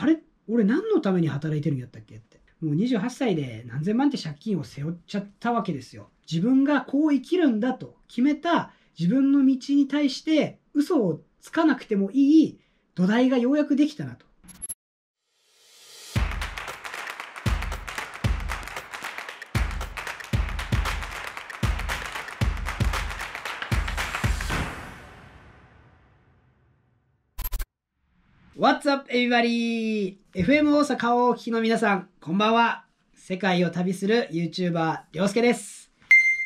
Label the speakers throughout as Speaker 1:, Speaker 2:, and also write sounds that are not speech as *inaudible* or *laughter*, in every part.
Speaker 1: あれ俺何のために働いてるんやったっけって。もう28歳で何千万って借金を背負っちゃったわけですよ。自分がこう生きるんだと決めた自分の道に対して嘘をつかなくてもいい土台がようやくできたなと。What's up, everybody?FM 大阪をお聞きの皆さん、こんばんは。世界を旅する YouTuber、りょうすけです。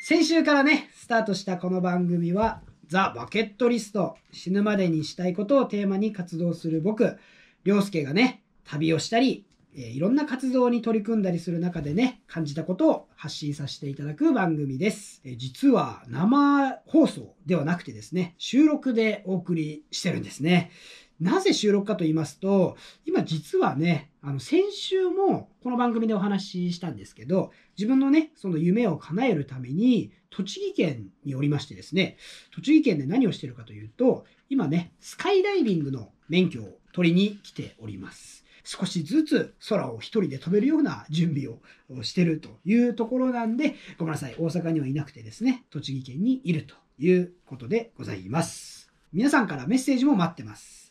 Speaker 1: 先週からね、スタートしたこの番組は、ザ・バケットリスト、死ぬまでにしたいことをテーマに活動する僕、りょうすけがね、旅をしたり、えいろんな活動に取り組んだりする中でね、感じたことを発信させていただく番組です。え実は生放送ではなくてですね、収録でお送りしてるんですね。なぜ収録かと言いますと、今実はね、あの、先週もこの番組でお話ししたんですけど、自分のね、その夢を叶えるために、栃木県におりましてですね、栃木県で何をしてるかというと、今ね、スカイダイビングの免許を取りに来ております。少しずつ空を一人で飛べるような準備をしてるというところなんで、ごめんなさい、大阪にはいなくてですね、栃木県にいるということでございます。皆さんからメッセージも待ってます。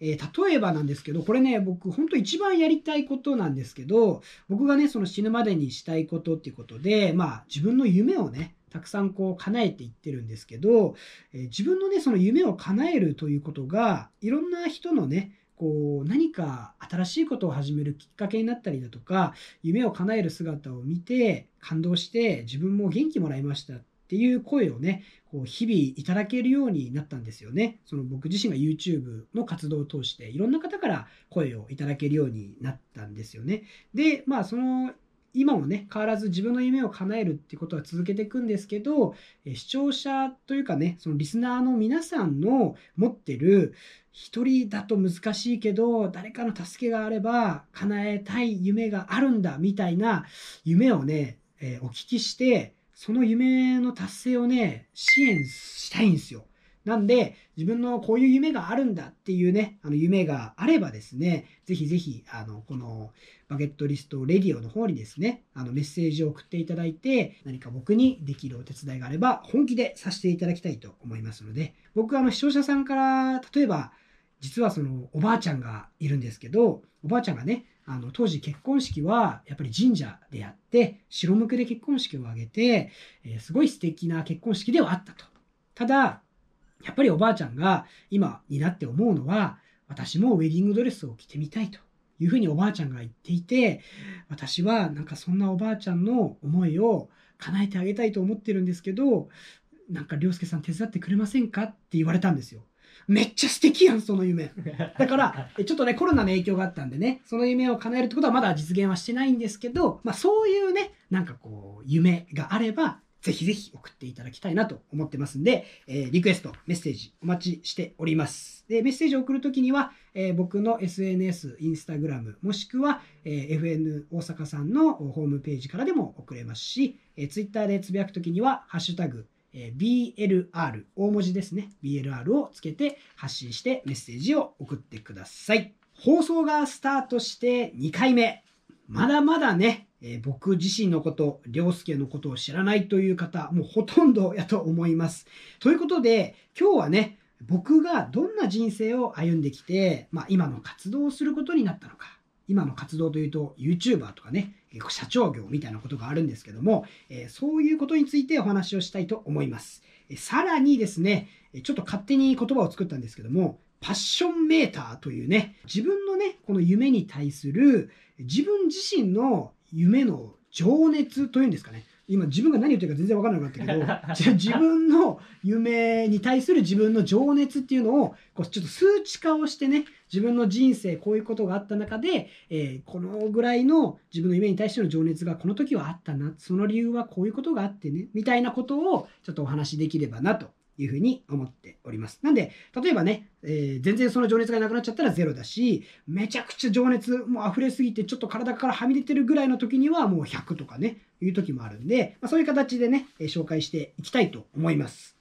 Speaker 1: えー、例えばなんですけど、これね、僕、ほんと一番やりたいことなんですけど、僕がね、その死ぬまでにしたいことっていうことで、まあ、自分の夢をね、たくさんこう叶えていってるんですけど、えー、自分のね、その夢を叶えるということが、いろんな人のね、こう何か新しいことを始めるきっかけになったりだとか夢を叶える姿を見て感動して自分も元気もらいましたっっていう声をね、こう日々いただけるようになったんですよね。その僕自身が YouTube の活動を通していろんな方から声をいただけるようになったんですよね。で、まあその今もね、変わらず自分の夢を叶えるってことは続けていくんですけど、視聴者というかね、そのリスナーの皆さんの持ってる、一人だと難しいけど、誰かの助けがあれば叶えたい夢があるんだ、みたいな夢をね、えお聞きして、その夢の達成をね、支援したいんですよ。なんで、自分のこういう夢があるんだっていうね、あの夢があればですね、ぜひぜひ、あの、このバゲットリストレディオの方にですね、あのメッセージを送っていただいて、何か僕にできるお手伝いがあれば、本気でさせていただきたいと思いますので、僕、あの、視聴者さんから、例えば、実はそのおばあちゃんがいるんですけど、おばあちゃんがね、あの、当時結婚式はやっぱり神社でやって、白無垢で結婚式を挙げて、えー、すごい素敵な結婚式ではあったと。ただ、やっぱりおばあちゃんが今になって思うのは、私もウェディングドレスを着てみたいというふうにおばあちゃんが言っていて、私はなんかそんなおばあちゃんの思いを叶えてあげたいと思ってるんですけど、なんか、り介さん手伝ってくれませんかって言われたんですよ。めっちゃ素敵やん、その夢。だから、ちょっとね、コロナの影響があったんでね、その夢を叶えるってことはまだ実現はしてないんですけど、まあそういうね、なんかこう、夢があれば、ぜひぜひ送っていただきたいなと思ってますんで、えー、リクエスト、メッセージお待ちしております。で、メッセージを送るときには、えー、僕の SNS、インスタグラム、もしくは、えー、FN 大阪さんのホームページからでも送れますし、えー、Twitter でつぶやくときには、ハッシュタグ、え BLR、大文字ですね。BLR をつけて発信してメッセージを送ってください。放送がスタートして2回目。まだまだね、えー、僕自身のこと、涼介のことを知らないという方、もうほとんどやと思います。ということで、今日はね、僕がどんな人生を歩んできて、まあ、今の活動をすることになったのか、今の活動というと YouTuber とかね、社長業みたいなことがあるんですけども、えそういうことについてお話をしたいと思います。さらにですね、ちょっと勝手に言葉を作ったんですけども、パッションメーターというね、自分のね、この夢に対する自分自身の夢の情熱というんですかね、今自分が何言ってるか全然分からなかったけど *laughs* 自分の夢に対する自分の情熱っていうのをこうちょっと数値化をしてね自分の人生こういうことがあった中で、えー、このぐらいの自分の夢に対しての情熱がこの時はあったなその理由はこういうことがあってねみたいなことをちょっとお話しできればなというふうに思っております。なんで、例えばね、えー、全然その情熱がなくなっちゃったらゼロだし、めちゃくちゃ情熱、もう溢れすぎて、ちょっと体からはみ出てるぐらいの時には、もう100とかね、いう時もあるんで、まあ、そういう形でね、紹介していきたいと思います。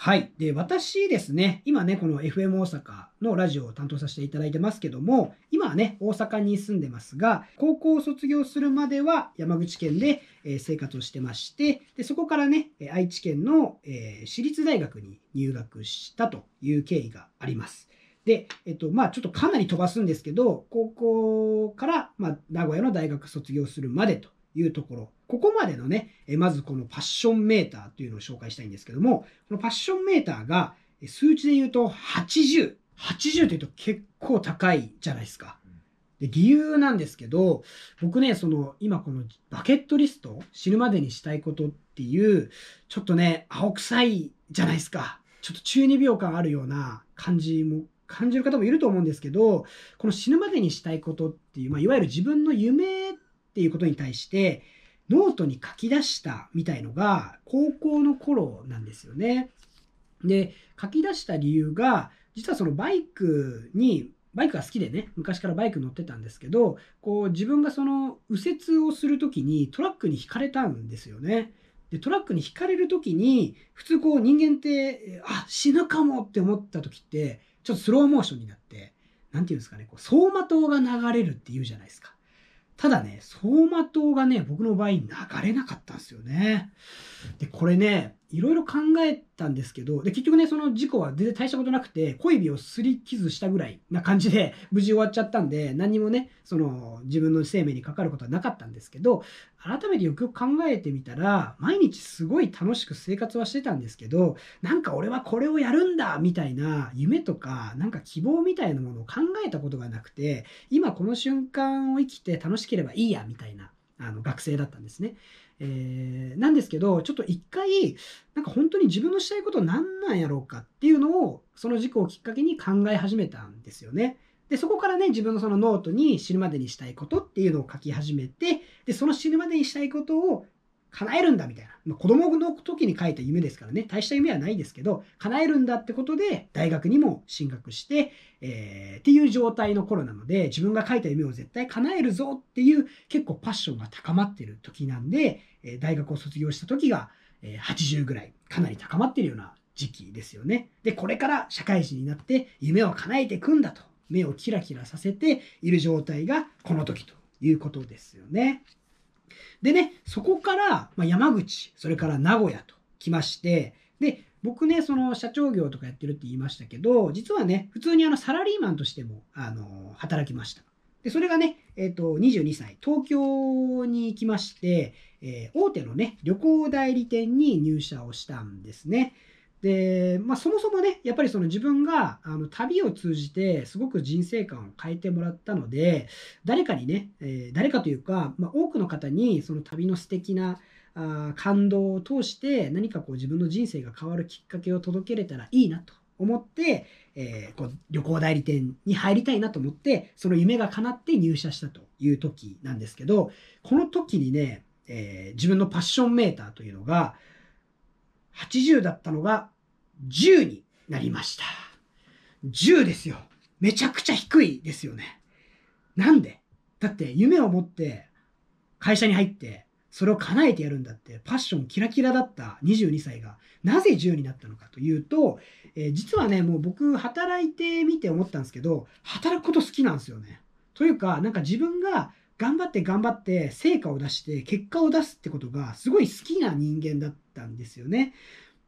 Speaker 1: はい。で、私ですね、今ね、この FM 大阪のラジオを担当させていただいてますけども、今はね、大阪に住んでますが、高校を卒業するまでは山口県で生活をしてまして、でそこからね、愛知県の、え私立大学に入学したという経緯があります。で、えっと、まあちょっとかなり飛ばすんですけど、高校から、まあ、名古屋の大学卒業するまでというところここまでのね、まずこのパッションメーターというのを紹介したいんですけども、このパッションメーターが数値で言うと80。80って言うと結構高いじゃないですか。で、理由なんですけど、僕ね、その、今このバケットリスト、死ぬまでにしたいことっていう、ちょっとね、青臭いじゃないですか。ちょっと中二病感あるような感じも感じる方もいると思うんですけど、この死ぬまでにしたいことっていう、まあ、いわゆる自分の夢っていうことに対して、ノートに書き出したみたいのが高校の頃なんですよね。で、書き出した理由が、実はそのバイクに、バイクが好きでね、昔からバイク乗ってたんですけど、こう自分がその右折をする時にトラックにひかれたんですよね。で、トラックにひかれる時に、普通こう人間って、あ、死ぬかもって思った時って、ちょっとスローモーションになって、何て言うんですかね、こう走馬灯が流れるっていうじゃないですか。ただね、走馬灯がね、僕の場合流れなかったんですよね。で、これね、いろいろ考えたんですけど、で、結局ね、その事故は全然大したことなくて、小指をすり傷したぐらいな感じで、*laughs* 無事終わっちゃったんで、何にもね、その、自分の生命にかかることはなかったんですけど、改めてよくよく考えてみたら、毎日すごい楽しく生活はしてたんですけど、なんか俺はこれをやるんだみたいな夢とか、なんか希望みたいなものを考えたことがなくて、今この瞬間を生きて楽しければいいや、みたいな、あの、学生だったんですね。えー、なんですけど、ちょっと一回、なんか本当に自分のしたいこと何なんやろうかっていうのを、その事故をきっかけに考え始めたんですよね。で、そこからね、自分のそのノートに死ぬまでにしたいことっていうのを書き始めて、で、その死ぬまでにしたいことを叶えるんだみたいな。まあ、子供の時に書いた夢ですからね、大した夢はないですけど、叶えるんだってことで、大学にも進学して、えー、っていう状態の頃なので、自分が書いた夢を絶対叶えるぞっていう、結構パッションが高まってる時なんで、えー、大学を卒業した時が、えー、80ぐらい、かなり高まってるような時期ですよね。で、これから社会人になって、夢を叶えていくんだと、目をキラキラさせている状態が、この時ということですよね。でね、そこから、ま山口、それから名古屋と来まして、で、僕ね、その社長業とかやってるって言いましたけど、実はね、普通にあのサラリーマンとしても、あの、働きました。で、それがね、えっ、ー、と、22歳、東京に行きまして、えー、大手のね、旅行代理店に入社をしたんですね。で、まあ、そもそもねやっぱりその自分があの旅を通じてすごく人生観を変えてもらったので誰かにね、えー、誰かというか、まあ、多くの方にその旅の素敵なあ感動を通して何かこう自分の人生が変わるきっかけを届けれたらいいなと思って、えー、こう旅行代理店に入りたいなと思ってその夢が叶って入社したという時なんですけどこの時にね、えー、自分のパッションメーターというのが80だったのが10になりました。10ですよ。めちゃくちゃ低いですよね。なんでだって夢を持って会社に入ってそれを叶えてやるんだってパッションキラキラだった22歳がなぜ10になったのかというと、えー、実はねもう僕働いてみて思ったんですけど働くこと好きなんですよね。というかなんか自分が頑張って頑張って成果を出して結果を出すってことがすごい好きな人間だったんですよね。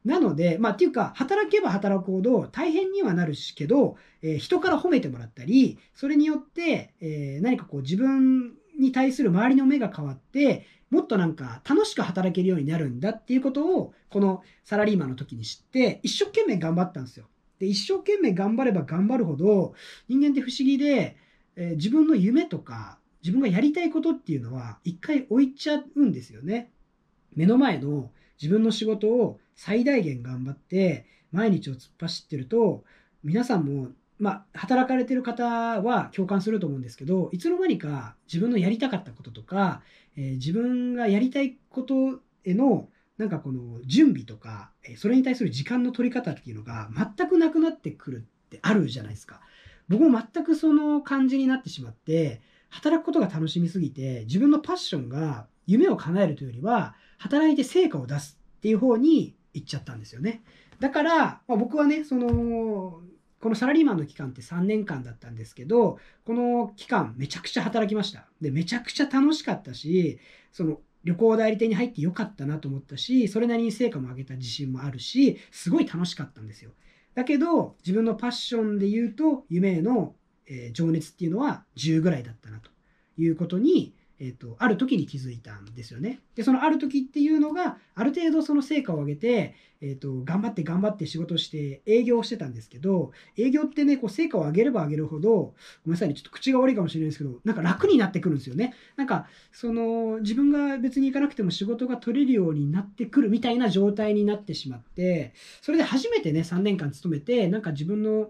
Speaker 1: なので、まあ、っていうか、働けば働くほど大変にはなるしけど、えー、人から褒めてもらったり、それによって、えー、何かこう自分に対する周りの目が変わって、もっとなんか楽しく働けるようになるんだっていうことを、このサラリーマンの時に知って、一生懸命頑張ったんですよ。で、一生懸命頑張れば頑張るほど、人間って不思議で、えー、自分の夢とか、自分がやりたいことっていうのは一回置いちゃうんですよね。目の前の自分の仕事を最大限頑張って毎日を突っ走ってると皆さんもまあ、働かれてる方は共感すると思うんですけどいつの間にか自分のやりたかったこととか、えー、自分がやりたいことへのなんかこの準備とか、えそれに対する時間の取り方っていうのが全くなくなってくるってあるじゃないですか。僕も全くその感じになってしまって働くことが楽しみすぎて、自分のパッションが夢を叶えるというよりは、働いて成果を出すっていう方に行っちゃったんですよね。だから、まあ、僕はね、その、このサラリーマンの期間って3年間だったんですけど、この期間めちゃくちゃ働きました。で、めちゃくちゃ楽しかったし、その旅行代理店に入ってよかったなと思ったし、それなりに成果も上げた自信もあるし、すごい楽しかったんですよ。だけど、自分のパッションで言うと、夢へのえー、情熱っていうのは10ぐらいだったなということに、えーと、ある時に気づいたんですよね。でそのある時っていうのがある程度その成果を上げて、えーと、と頑張って頑張って仕事して営業をしてたんですけど営業ってねこう成果を上げれば上げるほどごめんなさいねちょっと口が悪いかもしれないですけどなんか楽になってくるんですよね。なんかその自分が別に行かなくても仕事が取れるようになってくるみたいな状態になってしまってそれで初めてね3年間勤めてなんか自分の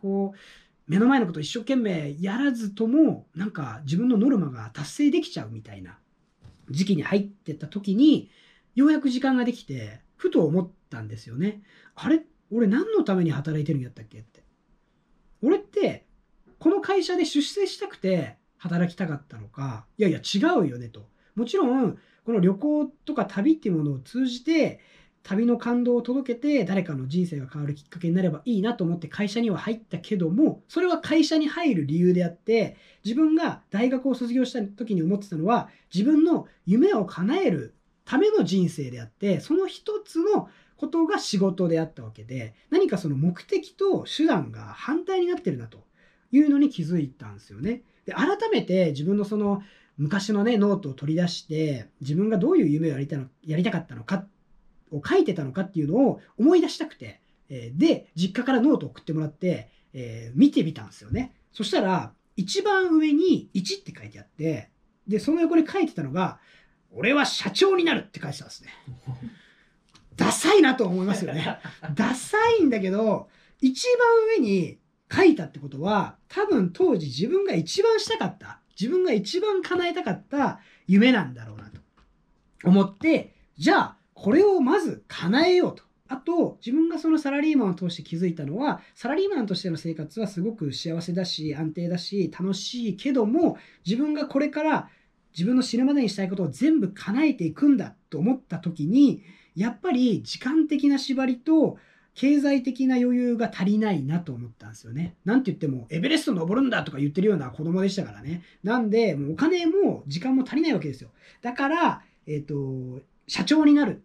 Speaker 1: こう目の前のことを一生懸命やらずともなんか自分のノルマが達成できちゃうみたいな時期に入ってた時にようやく時間ができてふと思ったんですよね。あれ俺何のために働いてるんやったっけって。俺ってこの会社で出世したくて働きたかったのかいやいや違うよねと。もちろんこの旅行とか旅っていうものを通じて旅の感動を届けて誰かの人生が変わるきっかけになればいいなと思って会社には入ったけどもそれは会社に入る理由であって自分が大学を卒業した時に思ってたのは自分の夢を叶えるための人生であってその一つのことが仕事であったわけで何かその目的と手段が反対になってるなというのに気づいたんですよね。で改めて自分のその昔のねノートを取り出して自分がどういう夢をやりたのやりたかったのかっを書いてたのかっていうのを思い出したくて、えで、実家からノートを送ってもらって、え見てみたんですよね。そしたら、一番上に1って書いてあって、で、その横に書いてたのが、俺は社長になるって書いてたんですね。*laughs* ダサいなと思いますよね。ダサいんだけど、一番上に書いたってことは、多分当時自分が一番したかった、自分が一番叶えたかった夢なんだろうなと思って、じゃあ、これをまず叶えようと。あと、自分がそのサラリーマンを通して気づいたのは、サラリーマンとしての生活はすごく幸せだし、安定だし、楽しいけども、自分がこれから自分の死ぬまでにしたいことを全部叶えていくんだと思った時に、やっぱり時間的な縛りと、経済的な余裕が足りないなと思ったんですよね。なんて言っても、エベレスト登るんだとか言ってるような子供でしたからね。なんで、もうお金も時間も足りないわけですよ。だから、えっ、ー、と、社長になる。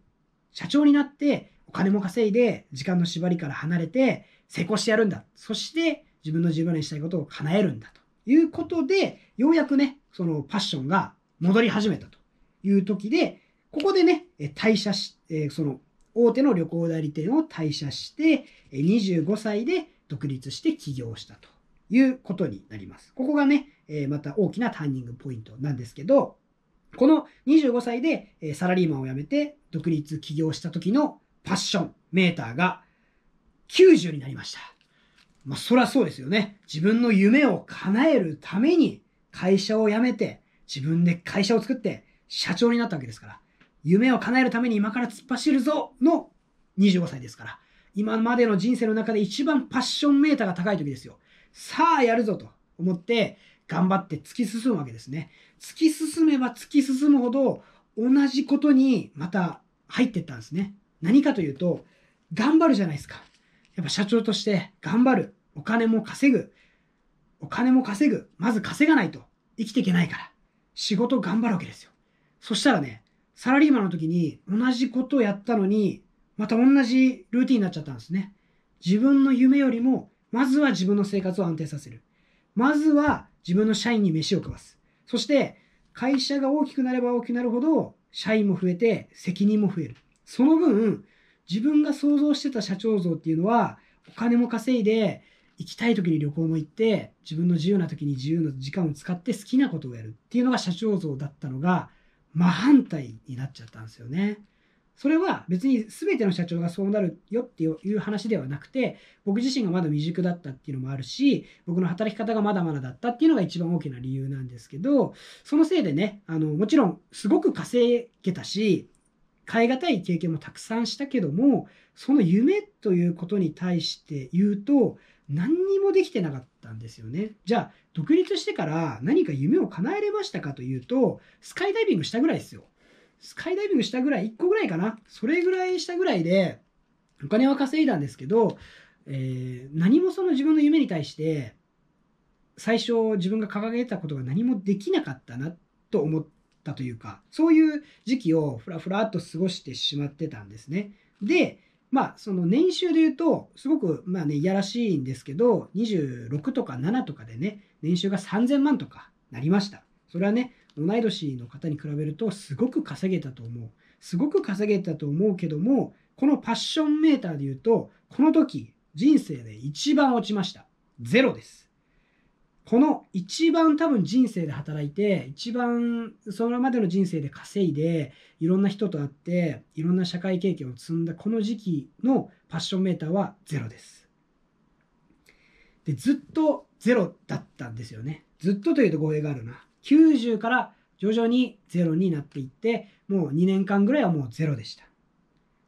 Speaker 1: 社長になって、お金も稼いで、時間の縛りから離れて、成功してやるんだ。そして、自分の自分にしたいことを叶えるんだ。ということで、ようやくね、そのパッションが戻り始めたという時で、ここでね、退社し、えその、大手の旅行代理店を退社して、25歳で独立して起業したということになります。ここがね、また大きなターニングポイントなんですけど、この25歳でサラリーマンを辞めて独立起業した時のパッションメーターが90になりました。まあ、そりゃそうですよね。自分の夢を叶えるために会社を辞めて、自分で会社を作って社長になったわけですから。夢を叶えるために今から突っ走るぞの25歳ですから。今までの人生の中で一番パッションメーターが高い時ですよ。さあやるぞと思って頑張って突き進むわけですね。突き進めば突き進むほど同じことにまた入ってったんですね。何かというと、頑張るじゃないですか。やっぱ社長として頑張る。お金も稼ぐ。お金も稼ぐ。まず稼がないと生きていけないから。仕事頑張るわけですよ。そしたらね、サラリーマンの時に同じことをやったのに、また同じルーティンになっちゃったんですね。自分の夢よりも、まずは自分の生活を安定させる。まずは自分の社員に飯を食わす。そして、会社が大きくなれば大きくなるほど、社員も増えて、責任も増える。その分、自分が想像してた社長像っていうのは、お金も稼いで、行きたい時に旅行も行って、自分の自由な時に自由な時間を使って好きなことをやるっていうのが社長像だったのが、真反対になっちゃったんですよね。それは別に全ての社長がそうなるよっていう話ではなくて僕自身がまだ未熟だったっていうのもあるし僕の働き方がまだまだだったっていうのが一番大きな理由なんですけどそのせいでねあのもちろんすごく稼げたし変え難い経験もたくさんしたけどもその夢ということに対して言うと何にもできてなかったんですよねじゃあ独立してから何か夢を叶えれましたかというとスカイダイビングしたぐらいですよスカイダイビングしたぐらい、1個ぐらいかな。それぐらいしたぐらいで、お金は稼いだんですけど、えー、何もその自分の夢に対して、最初自分が掲げたことが何もできなかったなと思ったというか、そういう時期をふらふらっと過ごしてしまってたんですね。で、まあ、その年収で言うと、すごく、まあね、いやらしいんですけど、26とか7とかでね、年収が3000万とかなりました。それはね、同い年の方に比べるとすごく稼げたと思うすごく稼げたと思うけどもこのパッションメーターで言うとこの時人生で一番落ちましたゼロですこの一番多分人生で働いて一番それまでの人生で稼いでいろんな人と会っていろんな社会経験を積んだこの時期のパッションメーターはゼロですでずっとゼロだったんですよねずっとというと語弊があるな90から徐々にゼロになっていって、もう2年間ぐらいはもうゼロでした。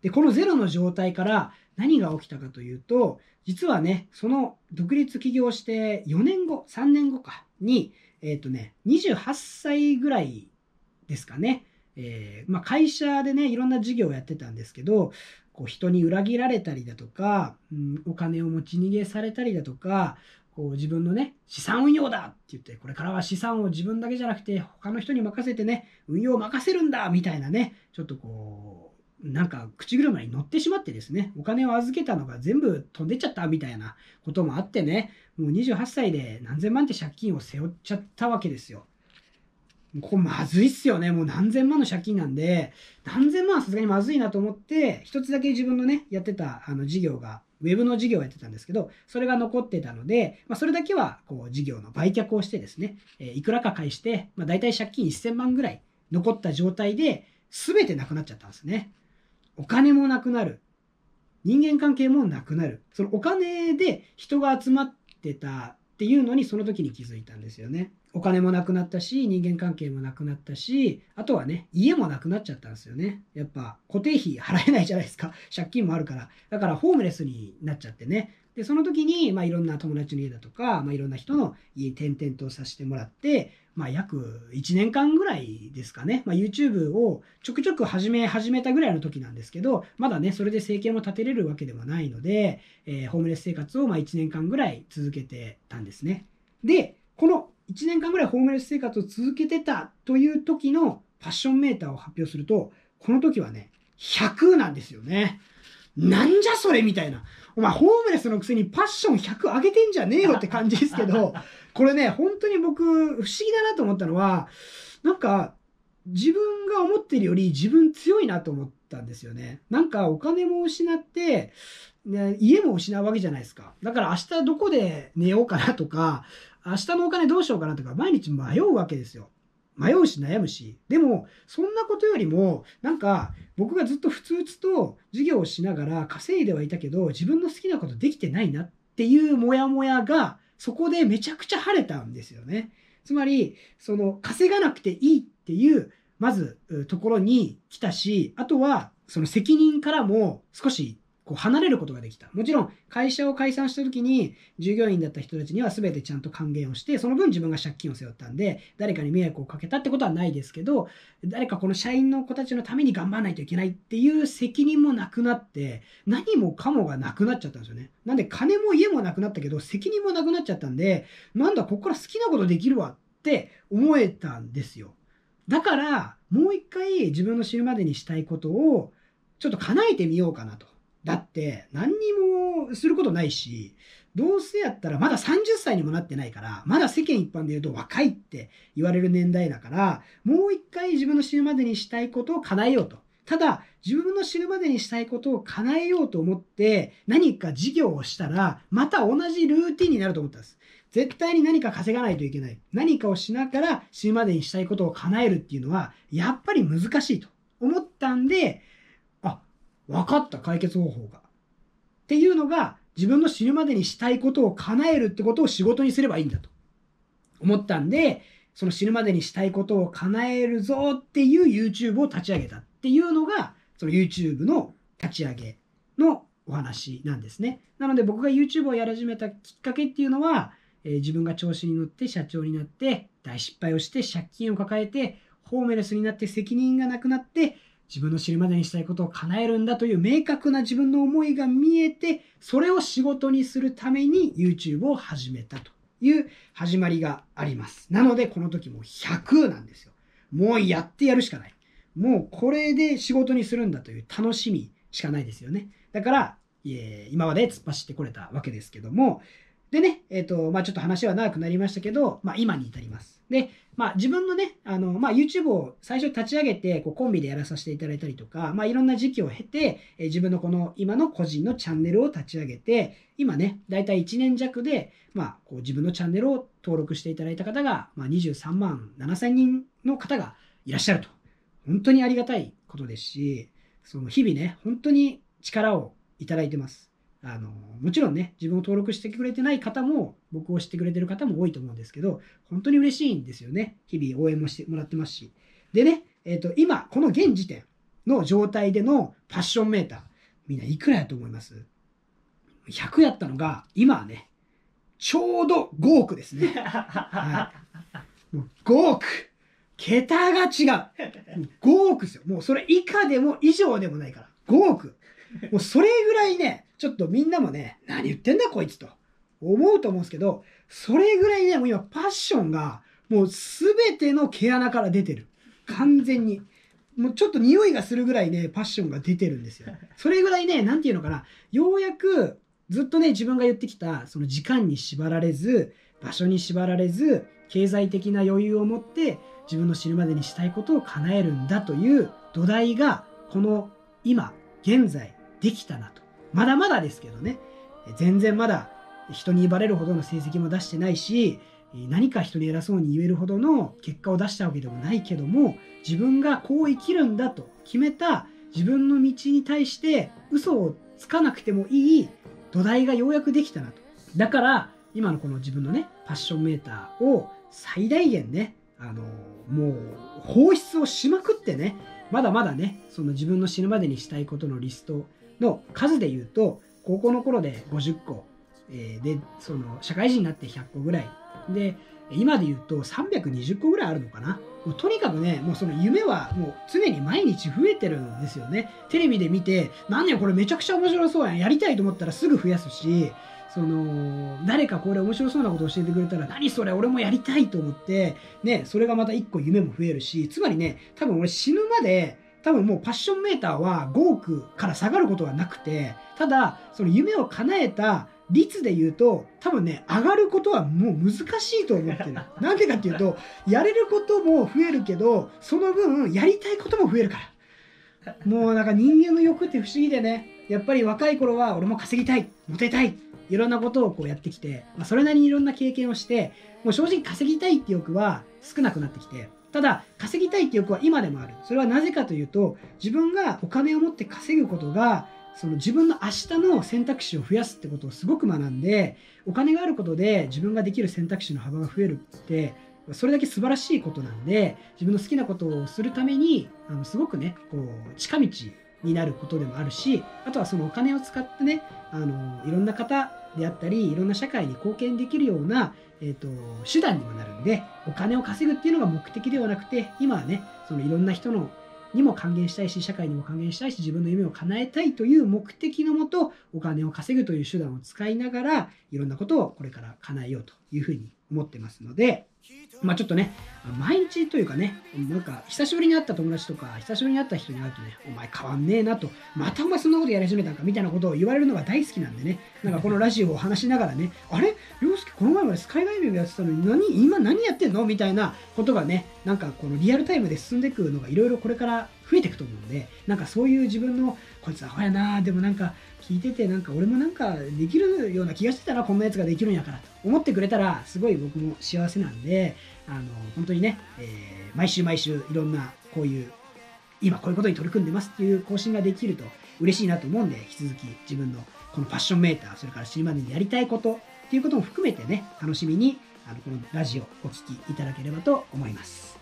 Speaker 1: で、このゼロの状態から何が起きたかというと、実はね、その独立起業して4年後、3年後かに、えっ、ー、とね、28歳ぐらいですかね、えー、まあ、会社でね、いろんな事業をやってたんですけど、こう人に裏切られたりだとか、うん、お金を持ち逃げされたりだとか、こう自分のね、資産運用だって言って、これからは資産を自分だけじゃなくて、他の人に任せてね、運用を任せるんだみたいなね、ちょっとこう、なんか口車に乗ってしまってですね、お金を預けたのが全部飛んでっちゃったみたいなこともあってね、もう28歳で何千万って借金を背負っちゃったわけですよ。ここまずいっすよね。もう何千万の借金なんで、何千万はさすがにまずいなと思って、一つだけ自分のね、やってたあの事業がウェブの事業をやってたんですけど、それが残ってたので、まあ、それだけは、こう、事業の売却をしてですね、えー、いくらか返して、まあ、大体借金1000万ぐらい残った状態で、全てなくなっちゃったんですね。お金もなくなる。人間関係もなくなる。そのお金で人が集まってたっていうのにその時に気づいたんですよね。お金もなくなったし、人間関係もなくなったし、あとはね、家もなくなっちゃったんですよね。やっぱ固定費払えないじゃないですか。借金もあるから。だからホームレスになっちゃってね、で、その時に、まあ、いろんな友達の家だとか、まあ、いろんな人の家に転々とさせてもらって、まあ、約1年間ぐらいですかね、まあ、YouTube をちょくちょく始め、始めたぐらいの時なんですけど、まだね、それで生計も立てれるわけではないので、えー、ホームレス生活をまあ1年間ぐらい続けてたんですね。で、この1年間ぐらいホームレス生活を続けてたという時のパッションメーターを発表すると、この時はね、100なんですよね。なんじゃそれみたいな。お前ホームレスのくせにパッション100上げてんじゃねえよって感じですけど、*laughs* これね、本当に僕、不思議だなと思ったのは、なんか、自分が思ってるより自分強いなと思ったんですよね。なんかお金も失って、ね、家も失うわけじゃないですか。だから明日どこで寝ようかなとか、明日のお金どうしようかなとか、毎日迷うわけですよ。迷うし悩むし、でも、そんなことよりも、なんか、僕がずっと普通つと授業をしながら稼いではいたけど、自分の好きなことできてないなっていうモヤモヤが、そこでめちゃくちゃ晴れたんですよね。つまり、その、稼がなくていいっていう、まず、ところに来たし、あとは、その責任からも少しこう離れることができた。もちろん、会社を解散した時に、従業員だった人たちには全てちゃんと還元をして、その分自分が借金を背負ったんで、誰かに迷惑をかけたってことはないですけど、誰かこの社員の子たちのために頑張らないといけないっていう責任もなくなって、何もかもがなくなっちゃったんですよね。なんで、金も家もなくなったけど、責任もなくなっちゃったんで、なんだ、こっから好きなことできるわって思えたんですよ。だから、もう一回自分の死ぬまでにしたいことを、ちょっと叶えてみようかなと。だって何にもすることないし、どうせやったらまだ30歳にもなってないから、まだ世間一般で言うと若いって言われる年代だから、もう一回自分の死ぬまでにしたいことを叶えようと。ただ、自分の死ぬまでにしたいことを叶えようと思って、何か事業をしたら、また同じルーティンになると思ったんです。絶対に何か稼がないといけない。何かをしながら死ぬまでにしたいことを叶えるっていうのは、やっぱり難しいと思ったんで、分かった解決方法が。っていうのが自分の死ぬまでにしたいことを叶えるってことを仕事にすればいいんだと思ったんで、その死ぬまでにしたいことを叶えるぞっていう YouTube を立ち上げたっていうのが、その YouTube の立ち上げのお話なんですね。なので僕が YouTube をやり始めたきっかけっていうのは、えー、自分が調子に乗って社長になって大失敗をして借金を抱えてホームレスになって責任がなくなって自分の知るまでにしたいことを叶えるんだという明確な自分の思いが見えて、それを仕事にするために YouTube を始めたという始まりがあります。なので、この時も100なんですよ。もうやってやるしかない。もうこれで仕事にするんだという楽しみしかないですよね。だから、え今まで突っ走ってこれたわけですけども、でね、えっ、ー、と、まあちょっと話は長くなりましたけど、まあ今に至ります。で、まあ、自分のね、あの、まあ、YouTube を最初立ち上げて、こう、コンビでやらさせていただいたりとか、まあ、いろんな時期を経て、え自分のこの、今の個人のチャンネルを立ち上げて、今ね、だいたい1年弱で、まあ、こう、自分のチャンネルを登録していただいた方が、まあ、23万7千人の方がいらっしゃると。本当にありがたいことですし、その、日々ね、本当に力をいただいてます。あのもちろんね自分を登録してくれてない方も僕を知ってくれてる方も多いと思うんですけど本当に嬉しいんですよね日々応援もしてもらってますしでね、えーと、今この現時点の状態でのパッションメーターみんないくらやと思います100やったのが今はねちょうど5億ですね、*laughs* はい、5億桁が違う5億ですよもうそれ以下でも以上でもないから5億もうそれぐらいねちょっとみんなもね、何言ってんだこいつと思うと思うんですけど、それぐらいね、もう今パッションが、もう全ての毛穴から出てる。完全に。もうちょっと匂いがするぐらいね、パッションが出てるんですよ。それぐらいね、何て言うのかな、ようやくずっとね、自分が言ってきた、その時間に縛られず、場所に縛られず、経済的な余裕を持って、自分の死ぬまでにしたいことを叶えるんだという土台が、この今、現在、できたなと。まだまだですけどね、全然まだ人に威張れるほどの成績も出してないし、何か人に偉そうに言えるほどの結果を出したわけでもないけども、自分がこう生きるんだと決めた自分の道に対して嘘をつかなくてもいい土台がようやくできたなと。だから、今のこの自分のね、パッションメーターを最大限ね、あの、もう放出をしまくってね、まだまだね、その自分の死ぬまでにしたいことのリストの数で言うと、高校の頃で50個、えー、で、その、社会人になって100個ぐらい。で、今で言うと320個ぐらいあるのかな。もうとにかくね、もうその夢はもう常に毎日増えてるんですよね。テレビで見て、何やこれめちゃくちゃ面白そうやん。やりたいと思ったらすぐ増やすし、その、誰かこれ面白そうなこと教えてくれたら、何それ俺もやりたいと思って、ね、それがまた1個夢も増えるし、つまりね、多分俺死ぬまで、多分もうパッションメーターは5億から下がることはなくて、ただ、その夢を叶えた率で言うと、多分ね、上がることはもう難しいと思ってる。*laughs* なんでかっていうと、やれることも増えるけど、その分、やりたいことも増えるから。もうなんか人間の欲って不思議でね、やっぱり若い頃は俺も稼ぎたい、モテたい、いろんなことをこうやってきて、まあ、それなりにいろんな経験をして、もう正直稼ぎたいって欲は少なくなってきて、ただ、稼ぎたいって欲は今でもある。それはなぜかというと、自分がお金を持って稼ぐことが、その自分の明日の選択肢を増やすってことをすごく学んで、お金があることで自分ができる選択肢の幅が増えるって、それだけ素晴らしいことなんで、自分の好きなことをするために、あのすごくね、こう、近道になることでもあるし、あとはそのお金を使ってね、あの、いろんな方であったり、いろんな社会に貢献できるような、えっ、ー、と、手段にもなる。でお金を稼ぐっていうのが目的ではなくて今はねそのいろんな人のにも還元したいし社会にも還元したいし自分の夢を叶えたいという目的のもとお金を稼ぐという手段を使いながらいろんなことをこれから叶えようというふうに思ってますのでまあちょっとね、毎日というかね、なんか久しぶりに会った友達とか、久しぶりに会った人に会うとね、お前変わんねえなと、またお前そんなことやり始めたんかみたいなことを言われるのが大好きなんでね、なんかこのラジオを話しながらね、*laughs* あれ涼介この前までスカイダイビングやってたのに何、今何やってんのみたいなことがね、なんかこのリアルタイムで進んでいくのがいろいろこれから増えていくと思うんで、なんかそういう自分の、こいつアホやなでもなんか聞いててなんか俺もなんかできるような気がしてたらこんなやつができるんやからと思ってくれたらすごい僕も幸せなんであの本当にね、えー、毎週毎週いろんなこういう今こういうことに取り組んでますっていう更新ができると嬉しいなと思うんで引き続き自分のこのパッションメーターそれから死ぬまでにやりたいことっていうことも含めてね楽しみにあのこのラジオお聴きいただければと思います。